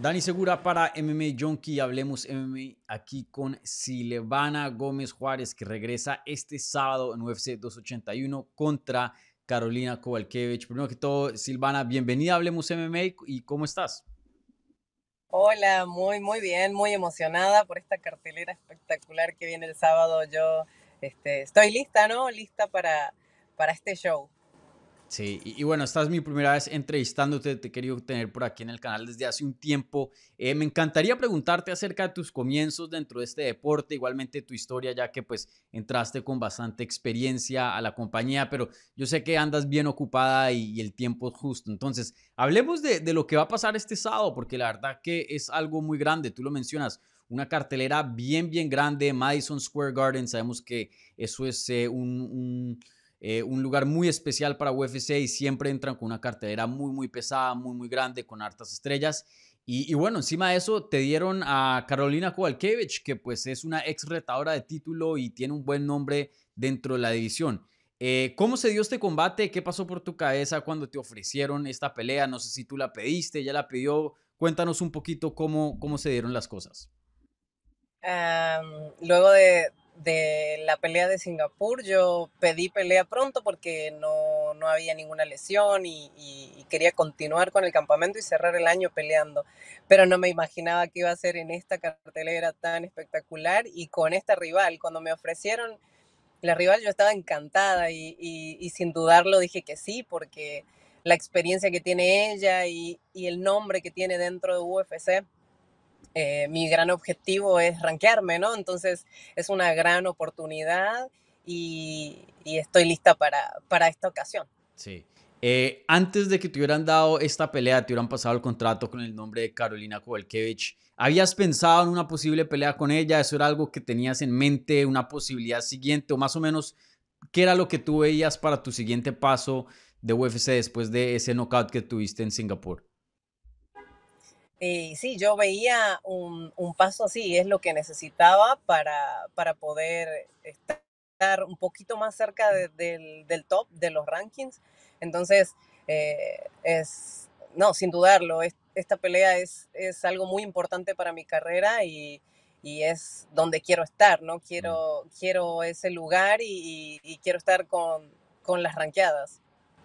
Dani Segura para MMA Junkie. Hablemos MMA aquí con Silvana Gómez Juárez, que regresa este sábado en UFC 281 contra Carolina Kowalkiewicz. Primero que todo, Silvana, bienvenida a Hablemos MMA y ¿cómo estás? Hola, muy, muy bien, muy emocionada por esta cartelera espectacular que viene el sábado. Yo este, estoy lista, ¿no? Lista para, para este show. Sí, y, bueno, esta es mi primera vez entrevistándote, te quería querido tener por aquí en el canal desde hace un tiempo. Eh, me encantaría preguntarte acerca de tus comienzos dentro de este deporte, igualmente tu historia, ya que pues entraste con bastante experiencia a la compañía, pero yo sé que andas bien ocupada y, el tiempo justo. Entonces, hablemos de, lo que va a pasar este sábado, porque la verdad que es algo muy grande, tú lo mencionas, una cartelera bien, bien grande, Madison Square Garden, sabemos que eso es eh, un eh, un lugar muy especial para UFC y siempre entran con una cartelera muy, muy pesada, muy, muy grande, con hartas estrellas. Y, bueno, encima de eso te dieron a Carolina Kowalkiewicz, que pues es una ex retadora de título y tiene un buen nombre dentro de la división. Eh, ¿Cómo se dio este combate? ¿Qué pasó por tu cabeza cuando te ofrecieron esta pelea? No sé si tú la pediste, ya la pidió. Cuéntanos un poquito cómo, cómo se dieron las cosas. luego de, de la pelea de Singapur, yo pedí pelea pronto porque no, no había ninguna lesión y, quería continuar con el campamento y cerrar el año peleando, pero no me imaginaba que iba a ser en esta cartelera tan espectacular y con esta rival. Cuando me ofrecieron la rival yo estaba encantada y sin dudarlo dije que sí porque la experiencia que tiene ella y, el nombre que tiene dentro de UFC eh, mi gran objetivo es ranquearme, ¿no? Entonces es una gran oportunidad y, estoy lista para, para esta ocasión. Sí. Eh, antes de que te hubieran dado esta pelea, te hubieran pasado el contrato con el nombre de Carolina Kowalkiewicz, ¿habías pensado en una posible pelea con ella? ¿Eso era algo que tenías en mente, una posibilidad siguiente? ¿O más o menos qué era lo que tú veías para tu siguiente paso de UFC después de ese knockout que tuviste en Singapur? Y sí, yo veía un, paso así, es lo que necesitaba para, para poder estar un poquito más cerca del, del, top de los rankings. Entonces, eh, es, no, sin dudarlo, esta pelea es, es algo muy importante para mi carrera y, y es donde quiero estar, ¿no? Quiero, quiero ese lugar y, quiero estar con, con las ranqueadas.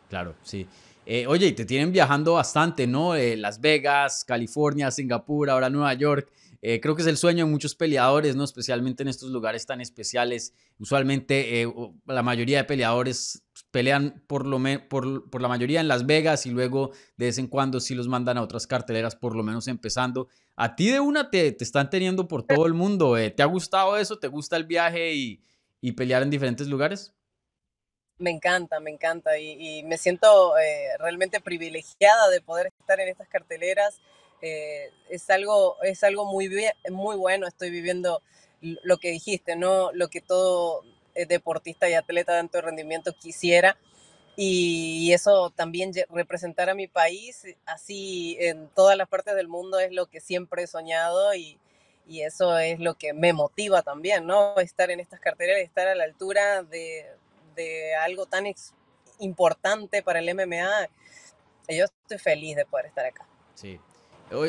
Claro, sí. Eh, oye, y te tienen viajando bastante, ¿no? Eh, Las Vegas, California, Singapur, ahora Nueva York. Eh, creo que es el sueño de muchos peleadores, ¿no? Especialmente en estos lugares tan especiales. Usualmente la mayoría de peleadores pelean por, lo por, por, la mayoría en Las Vegas y luego de vez en cuando sí los mandan a otras carteleras, por lo menos empezando. A ti de una te, te están teniendo por todo el mundo. ¿Te ha gustado eso? ¿Te gusta el viaje y, y pelear en diferentes lugares? Me encanta, me encanta y, me siento eh, realmente privilegiada de poder estar en estas carteleras. Eh, es algo, es algo muy, muy bueno, estoy viviendo lo que dijiste, ¿no? Lo que todo eh, deportista y atleta de alto rendimiento quisiera. Y eso también representar a mi país así en todas las partes del mundo es lo que siempre he soñado y, eso es lo que me motiva también, ¿no? Estar en estas carteleras, estar a la altura de, de algo tan importante para el MMA, yo estoy feliz de poder estar acá. Sí.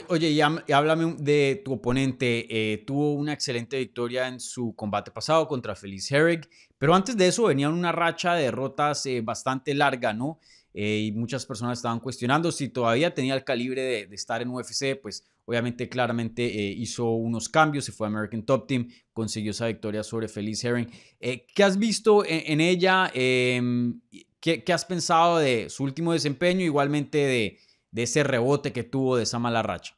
Oye, y háblame de tu oponente. Eh, tuvo una excelente victoria en su combate pasado contra Feliz Herrick, pero antes de eso venían una racha de derrotas eh, bastante larga, ¿no? Eh, y muchas personas estaban cuestionando si todavía tenía el calibre de, estar en UFC, pues obviamente claramente eh, hizo unos cambios, se fue a American Top Team, consiguió esa victoria sobre Feliz Herring. Eh, ¿Qué has visto en, ella? Em, ¿qué, has pensado de su último desempeño, igualmente de, ese rebote que tuvo de esa mala racha?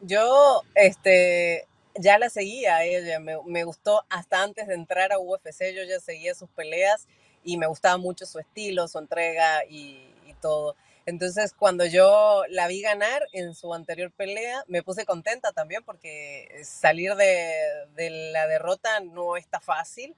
Yo, este, ya la seguía ella, me, gustó hasta antes de entrar a UFC, yo ya seguía sus peleas y me gustaba mucho su estilo, su entrega y, todo. Entonces, cuando yo la vi ganar en su anterior pelea, me puse contenta también porque salir de, de la derrota no está fácil.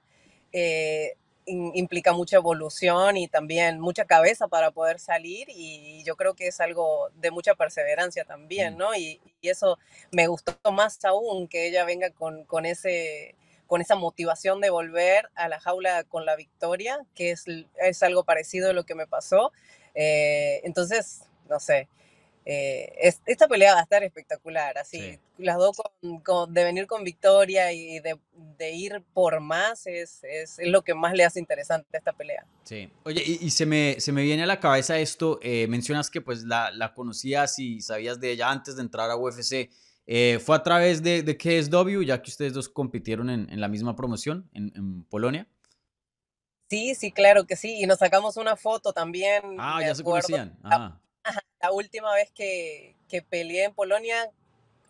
Eh, implica mucha evolución y también mucha cabeza para poder salir y yo creo que es algo de mucha perseverancia también, mm. ¿no? Y, y eso me gustó más aún que ella venga con, con ese con esa motivación de volver a la jaula con la victoria, que es, es algo parecido a lo que me pasó. Eh, entonces, no sé, eh, esta pelea va a estar espectacular, así, las dos de venir con victoria y de, ir por más es, lo que más le hace interesante a esta pelea. Sí, oye, y, se, me, se me viene a la cabeza esto, eh, mencionas que pues la, la conocías y sabías de ella antes de entrar a UFC, eh, fue a través de, KSW, ya que ustedes dos compitieron en, la misma promoción en, Polonia. Sí, sí, claro que sí. Y nos sacamos una foto también. Ah, ya se conocían. Ah. La, última vez que, que peleé en Polonia,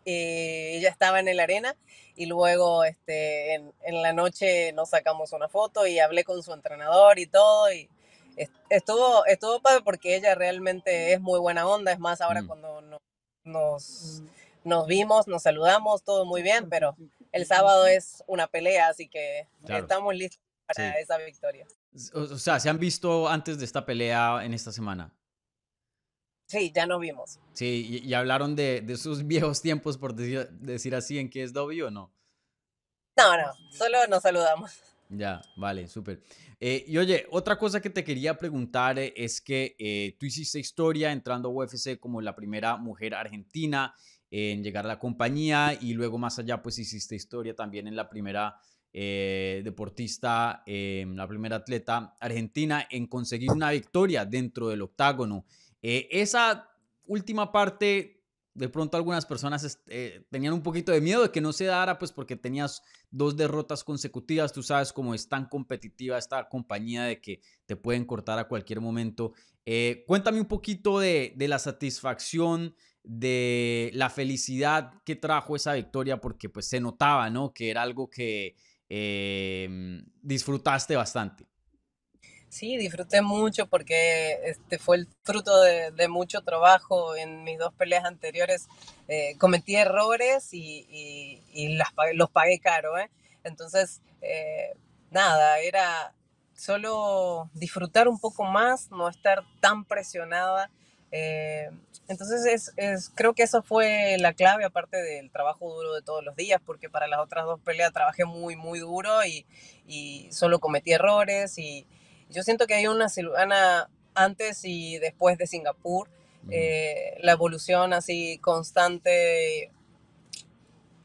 eh, ella estaba en el arena y luego este, en, la noche nos sacamos una foto y hablé con su entrenador y todo y estuvo, estuvo padre porque ella realmente es muy buena onda, es más ahora mm. cuando nos... Mm nos vimos, nos saludamos, todo muy bien, pero el sábado es una pelea, así que estamos listos para esa victoria. O sea, ¿se han visto antes de esta pelea en esta semana? Sí, ya nos vimos. Sí, y, hablaron de, sus viejos tiempos, por decir, así, en que es W o no. No, no, solo nos saludamos. Ya, vale, súper. Eh, y oye, otra cosa que te quería preguntar eh, es que eh, tú hiciste historia entrando a UFC como la primera mujer argentina en llegar a la compañía y luego más allá pues hiciste historia también en la primera eh, deportista, en eh, la primera atleta argentina en conseguir una victoria dentro del octágono. Eh, esa última parte, de pronto algunas personas tenían un poquito de miedo de que no se dara, pues porque tenías dos derrotas consecutivas, tú sabes cómo es tan competitiva esta compañía de que te pueden cortar a cualquier momento. cuéntame un poquito de, de la satisfacción de la felicidad que trajo esa victoria, porque pues se notaba, ¿no? Que era algo que em, disfrutaste bastante. Sí, disfruté mucho porque este fue el fruto de, mucho trabajo. En mis dos peleas anteriores eh, cometí errores y, los pagué caro. ¿eh? Entonces, eh, nada, era solo disfrutar un poco más, no estar tan presionada. Entonces, es, creo que eso fue la clave, aparte del trabajo duro de todos los días, porque para las otras dos peleas trabajé muy, muy duro y, solo cometí errores. Y yo siento que hay una Silvana antes y después de Singapur, eh, la evolución así constante,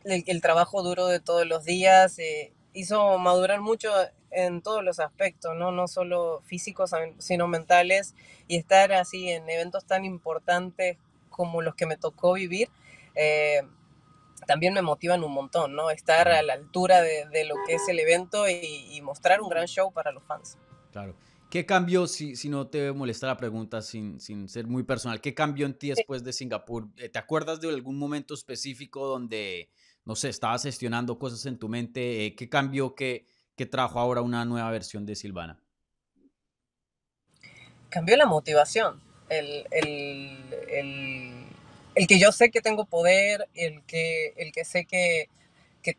el, trabajo duro de todos los días, eh, hizo madurar mucho en todos los aspectos, ¿no? no solo físicos, sino mentales, y estar así en eventos tan importantes como los que me tocó vivir, eh, también me motivan un montón, ¿no? Estar a la altura de, de lo que es el evento y, mostrar un gran show para los fans. Claro. ¿Qué cambió, si, si no te molesta la pregunta, sin, sin ser muy personal, qué cambió en ti después de Singapur? Eh, ¿Te acuerdas de algún momento específico donde, no sé, estabas gestionando cosas en tu mente? Eh, ¿Qué cambió que ¿Qué trajo ahora una nueva versión de Silvana? Cambió la motivación, el, que yo sé que tengo poder, el que, el que sé que,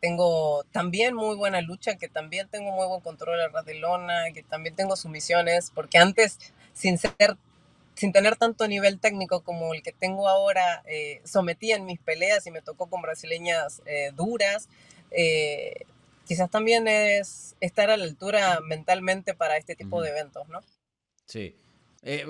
tengo también muy buena lucha, que también tengo muy buen control de Lona, que también tengo sumisiones, porque antes, sin ser sin tener tanto nivel técnico como el que tengo ahora, eh, sometí en mis peleas y me tocó con brasileñas eh, duras. Eh, quizás también es estar a la altura mentalmente para este tipo de eventos, ¿no? Sí. Eh,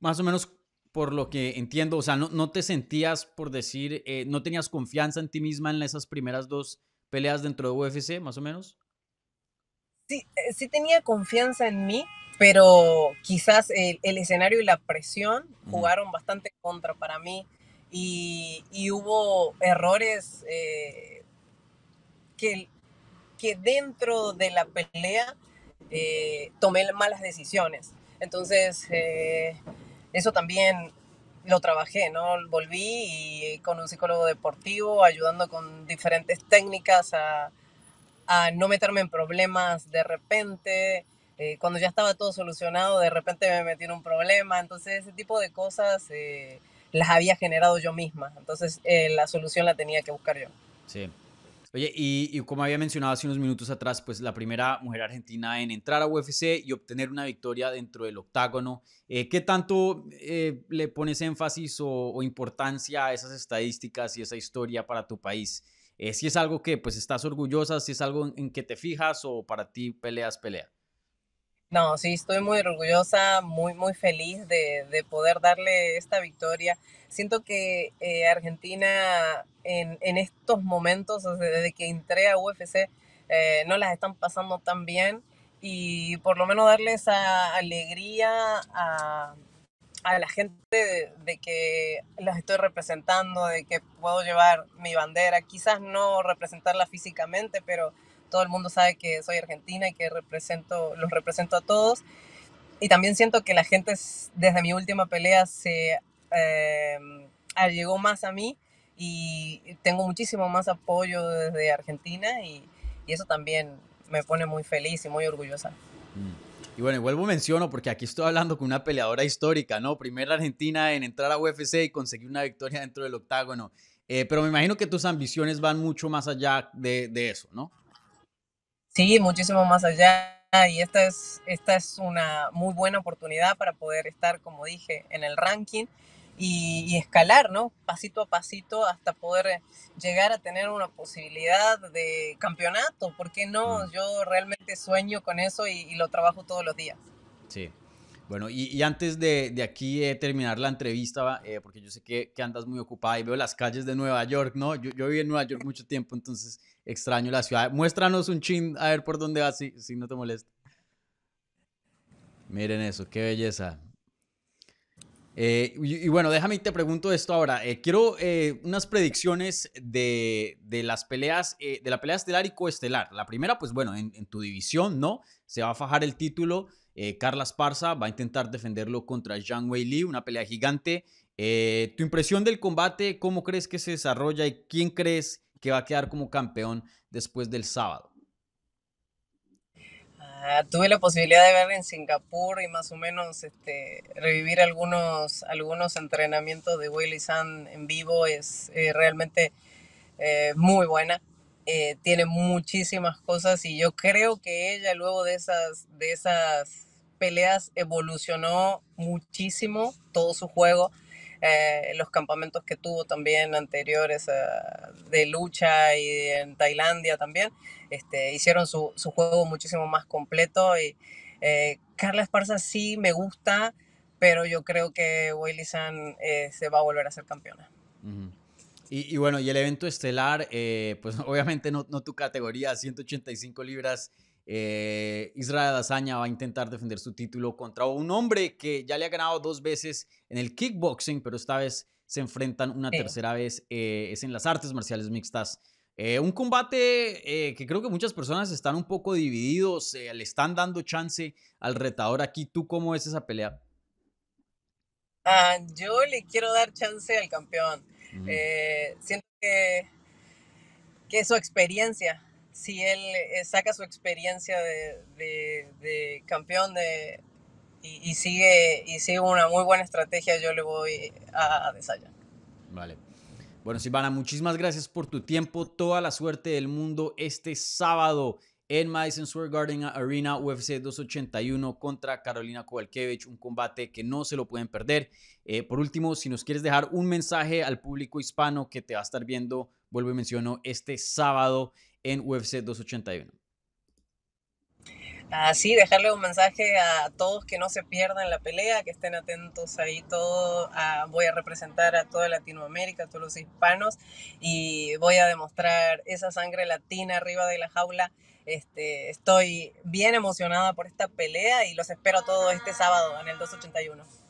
más o menos por lo que entiendo, o sea, no, no te sentías, por decir, eh, no tenías confianza en ti misma en esas primeras dos peleas dentro de UFC, más o menos. Sí, eh, sí tenía confianza en mí, pero quizás el, escenario y la presión jugaron bastante contra para mí y, hubo errores que que dentro de la pelea eh, tomé malas decisiones. Entonces, eh, eso también lo trabajé, ¿no? Volví y con un psicólogo deportivo, ayudando con diferentes técnicas a, no meterme en problemas de repente. Eh, cuando ya estaba todo solucionado, de repente me metí en un problema. Entonces, ese tipo de cosas las había generado yo misma. Entonces, la solución la tenía que buscar yo. Sí. Oye, y, como había mencionado hace unos minutos atrás, pues la primera mujer argentina en entrar a UFC y obtener una victoria dentro del octágono. Eh, ¿Qué tanto eh, le pones énfasis o, importancia a esas estadísticas y esa historia para tu país? Eh, si es algo que pues estás orgullosa, si es algo en que te fijas o para ti peleas, pelea. No, sí, estoy muy orgullosa, muy, muy feliz de, poder darle esta victoria. Siento que eh, Argentina en, estos momentos, desde que entré a UFC, eh, no las están pasando tan bien y por lo menos darle esa alegría a, la gente de, que las estoy representando, de que puedo llevar mi bandera, quizás no representarla físicamente, pero todo el mundo sabe que soy argentina y que represento, los represento a todos. Y también siento que la gente desde mi última pelea se eh, em, llegó más a mí y tengo muchísimo más apoyo desde Argentina y, eso también me pone muy feliz y muy orgullosa. Mm. Y bueno, igual vuelvo menciono porque aquí estoy hablando con una peleadora histórica, ¿no? Primera argentina en entrar a UFC y conseguir una victoria dentro del octágono. Eh, pero me imagino que tus ambiciones van mucho más allá de eso, ¿no? Sí, muchísimo más allá. Y esta es, esta es una muy buena oportunidad para poder estar, como dije, en el ranking y, escalar, ¿no? Pasito a pasito hasta poder llegar a tener una posibilidad de campeonato. Porque no? Mm. Yo realmente sueño con eso y lo trabajo todos los días. Sí, bueno, y, antes de, aquí eh, terminar la entrevista, eh, porque yo sé que, andas muy ocupada y veo las calles de Nueva York, ¿no? Yo, yo viví en Nueva York mucho tiempo, entonces extraño la ciudad. Muéstranos un chin, a ver por dónde vas, si, si no te molesta. Miren eso, qué belleza. Eh, y, bueno, déjame y te pregunto esto ahora. quiero unas predicciones de, las peleas, de la pelea estelar y coestelar. La primera, pues bueno, en, tu división, ¿no? Se va a fajar el título eh, Carla Esparza va a intentar defenderlo contra Jean Wei una pelea gigante. Eh, tu impresión del combate, ¿cómo crees que se desarrolla y quién crees que va a quedar como campeón después del sábado? Ah, tuve la posibilidad de ver en Singapur y más o menos este, revivir algunos, algunos entrenamientos de Willy San en vivo es eh, realmente muy buena. Eh, tiene muchísimas cosas y yo creo que ella luego de esas, de esas peleas evolucionó muchísimo todo su juego. Eh, los campamentos que tuvo también anteriores ah, de lucha y en Tailandia también, este, hicieron su, juego muchísimo más completo. Y eh, Carla Esparza sí me gusta, pero yo creo que Willy se va a volver a ser campeona. Y, bueno, y el evento estelar, eh, pues obviamente no, tu categoría, 185 libras. Eh, Israel Azaña va a intentar defender su título contra un hombre que ya le ha ganado dos veces en el kickboxing, pero esta vez se enfrentan una tercera vez, eh, es en las artes marciales mixtas. un combate que creo que muchas personas están un poco divididos, le están dando chance al retador aquí. ¿Tú cómo ves esa pelea? Ah, yo le quiero dar chance al campeón. Eh, siento que, su experiencia, si él eh, saca su experiencia de, campeón de, y, sigue, y sigue una muy buena estrategia, yo le voy a, desayunar. Vale. Bueno, Silvana, muchísimas gracias por tu tiempo. Toda la suerte del mundo este sábado en Madison Square Garden Arena UFC 281 contra Carolina Kowalkiewicz, un combate que no se lo pueden perder. Eh, por último, si nos quieres dejar un mensaje al público hispano que te va a estar viendo, vuelvo y menciono, este sábado en UFC 281. Así, dejarle un mensaje a todos que no se pierdan la pelea, que estén atentos ahí todo. voy a representar a toda Latinoamérica, a todos los hispanos y voy a demostrar esa sangre latina arriba de la jaula. Este, estoy bien emocionada por esta pelea y los espero todos este sábado en el 281.